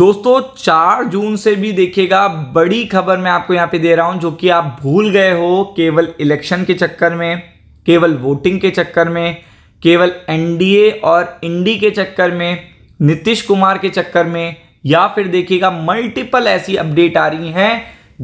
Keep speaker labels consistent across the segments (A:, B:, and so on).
A: दोस्तों चार जून से भी देखिएगा बड़ी खबर मैं आपको यहाँ पे दे रहा हूँ जो कि आप भूल गए हो केवल इलेक्शन के चक्कर में केवल वोटिंग के चक्कर में केवल एनडीए और इंडी के चक्कर में नीतीश कुमार के चक्कर में या फिर देखिएगा मल्टीपल ऐसी अपडेट आ रही हैं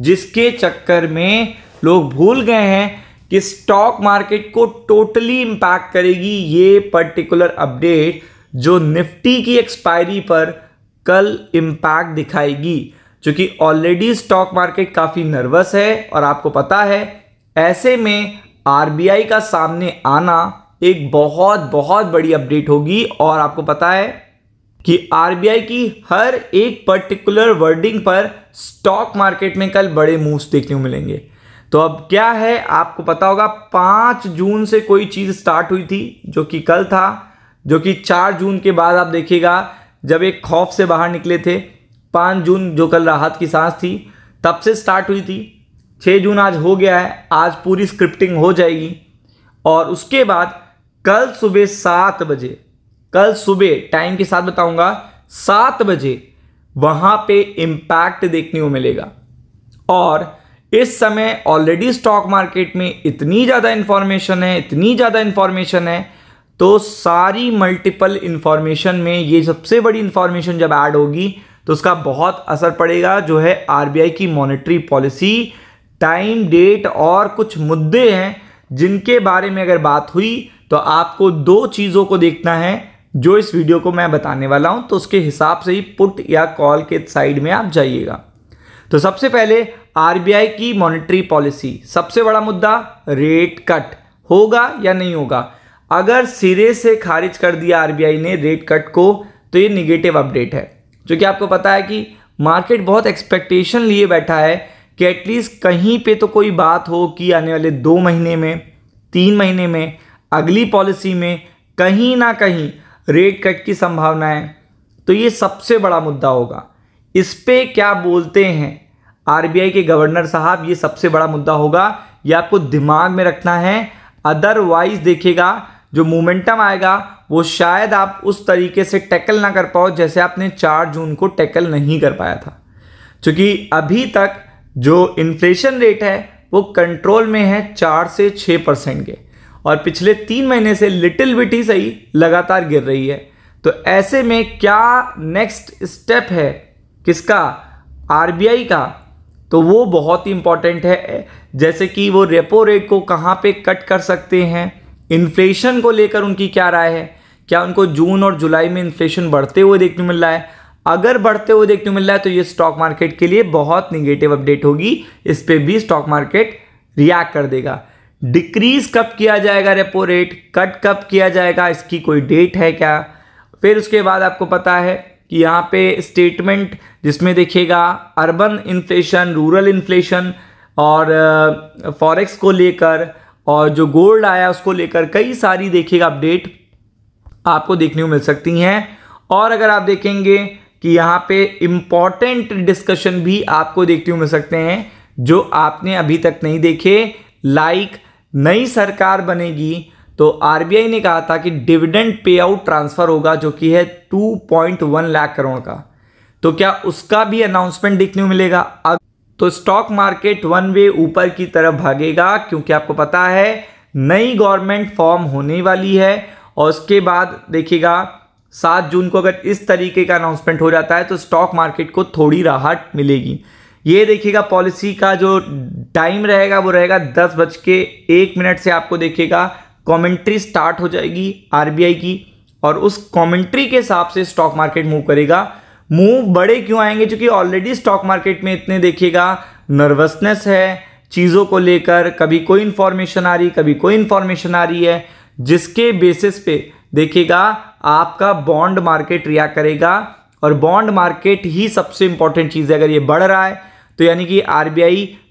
A: जिसके चक्कर में लोग भूल गए हैं कि स्टॉक मार्केट को टोटली इम्पैक्ट करेगी ये पर्टिकुलर अपडेट जो निफ्टी की एक्सपायरी पर कल इम्पैक्ट दिखाएगी चूँकि ऑलरेडी स्टॉक मार्केट काफ़ी नर्वस है और आपको पता है ऐसे में आरबीआई का सामने आना एक बहुत बहुत बड़ी अपडेट होगी और आपको पता है कि आरबीआई की हर एक पर्टिकुलर वर्डिंग पर स्टॉक मार्केट में कल बड़े मूव्स देखने को मिलेंगे तो अब क्या है आपको पता होगा पाँच जून से कोई चीज़ स्टार्ट हुई थी जो कि कल था जो कि चार जून के बाद आप देखिएगा जब एक खौफ से बाहर निकले थे पाँच जून जो कल राहत की सांस थी तब से स्टार्ट हुई थी छः जून आज हो गया है आज पूरी स्क्रिप्टिंग हो जाएगी और उसके बाद कल सुबह सात बजे कल सुबह टाइम के साथ बताऊंगा सात बजे वहां पे इम्पैक्ट देखने को मिलेगा और इस समय ऑलरेडी स्टॉक मार्केट में इतनी ज़्यादा इन्फॉर्मेशन है इतनी ज़्यादा इन्फॉर्मेशन है तो सारी मल्टीपल इन्फॉर्मेशन में ये सबसे बड़ी इन्फॉर्मेशन जब ऐड होगी तो उसका बहुत असर पड़ेगा जो है आरबीआई की मॉनेटरी पॉलिसी टाइम डेट और कुछ मुद्दे हैं जिनके बारे में अगर बात हुई तो आपको दो चीज़ों को देखना है जो इस वीडियो को मैं बताने वाला हूं तो उसके हिसाब से ही पुट या कॉल के साइड में आप जाइएगा तो सबसे पहले आरबीआई की मॉनेटरी पॉलिसी सबसे बड़ा मुद्दा रेट कट होगा या नहीं होगा अगर सिरे से खारिज कर दिया आर ने रेट कट को तो ये निगेटिव अपडेट है क्योंकि आपको पता है कि मार्केट बहुत एक्सपेक्टेशन लिए बैठा है कि एटलीस्ट कहीं पे तो कोई बात हो कि आने वाले दो महीने में तीन महीने में अगली पॉलिसी में कहीं ना कहीं रेट कट की संभावना है तो ये सबसे बड़ा मुद्दा होगा इस पर क्या बोलते हैं आरबीआई के गवर्नर साहब ये सबसे बड़ा मुद्दा होगा ये आपको दिमाग में रखना है अदरवाइज देखिएगा जो मोमेंटम आएगा वो शायद आप उस तरीके से टैकल ना कर पाओ जैसे आपने चार जून को टैकल नहीं कर पाया था क्योंकि अभी तक जो इन्फ्लेशन रेट है वो कंट्रोल में है चार से छः परसेंट के और पिछले तीन महीने से लिटिल बिट ही सही लगातार गिर रही है तो ऐसे में क्या नेक्स्ट स्टेप है किसका आर का तो वो बहुत ही इम्पॉर्टेंट है जैसे कि वो रेपो रेट को कहाँ पे कट कर सकते हैं इन्फ्लेशन को लेकर उनकी क्या राय है क्या उनको जून और जुलाई में इन्फ्लेशन बढ़ते हुए देखने मिल रहा है अगर बढ़ते हुए देखने मिल रहा है तो ये स्टॉक मार्केट के लिए बहुत निगेटिव अपडेट होगी इस पर भी स्टॉक मार्केट रिएक्ट कर देगा डिक्रीज कब किया जाएगा रेपो रेट कट कब किया जाएगा इसकी कोई डेट है क्या फिर उसके बाद आपको पता है कि यहाँ पे स्टेटमेंट जिसमें देखिएगा अर्बन इन्फ्लेशन रूरल इन्फ्लेशन और फॉरेक्स को लेकर और जो गोल्ड आया उसको लेकर कई सारी देखिएगा अपडेट आपको देखने को मिल सकती हैं और अगर आप देखेंगे कि यहाँ पे इम्पॉर्टेंट डिस्कशन भी आपको देखने को मिल सकते हैं जो आपने अभी तक नहीं देखे लाइक नई सरकार बनेगी तो आरबीआई ने कहा था कि डिविडेंड पे आउट ट्रांसफर होगा जो कि है 2.1 लाख करोड़ का तो क्या उसका भी अनाउंसमेंट देखने को मिलेगा तो स्टॉक मार्केट वन वे ऊपर की तरफ भागेगा क्योंकि आपको पता है नई गवर्नमेंट फॉर्म होने वाली है और उसके बाद देखिएगा सात जून को अगर इस तरीके का अनाउंसमेंट हो जाता है तो स्टॉक मार्केट को थोड़ी राहत मिलेगी ये देखिएगा पॉलिसी का जो टाइम रहेगा वो रहेगा दस बज के एक मिनट से आपको देखिएगा कमेंट्री स्टार्ट हो जाएगी आरबीआई की और उस कमेंट्री के हिसाब से स्टॉक मार्केट मूव करेगा मूव बड़े क्यों आएंगे क्योंकि ऑलरेडी स्टॉक मार्केट में इतने देखिएगा नर्वसनेस है चीज़ों को लेकर कभी कोई इन्फॉर्मेशन आ रही कभी कोई इन्फॉर्मेशन आ रही है जिसके बेसिस पे देखिएगा आपका बॉन्ड मार्केट रिया करेगा और बॉन्ड मार्केट ही सबसे इंपॉर्टेंट चीज़ है अगर ये बढ़ रहा है तो यानी कि आर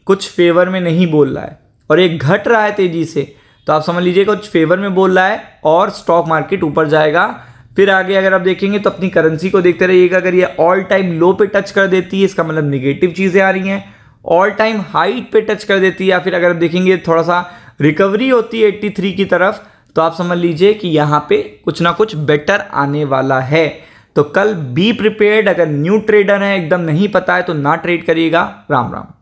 A: कुछ फेवर में नहीं बोल रहा है और ये घट रहा है तेज़ी से तो आप समझ लीजिए कुछ फेवर में बोल रहा है और स्टॉक मार्केट ऊपर जाएगा फिर आगे अगर आप देखेंगे तो अपनी करेंसी को देखते रहिएगा अगर ये ऑल टाइम लो पे टच कर देती है इसका मतलब निगेटिव चीज़ें आ रही हैं ऑल टाइम हाइट पे टच कर देती है या फिर अगर आप देखेंगे थोड़ा सा रिकवरी होती है 83 की तरफ तो आप समझ लीजिए कि यहाँ पे कुछ ना कुछ बेटर आने वाला है तो कल बी प्रिपेयर्ड अगर न्यू ट्रेडर हैं एकदम नहीं पता है तो ना ट्रेड करिएगा राम राम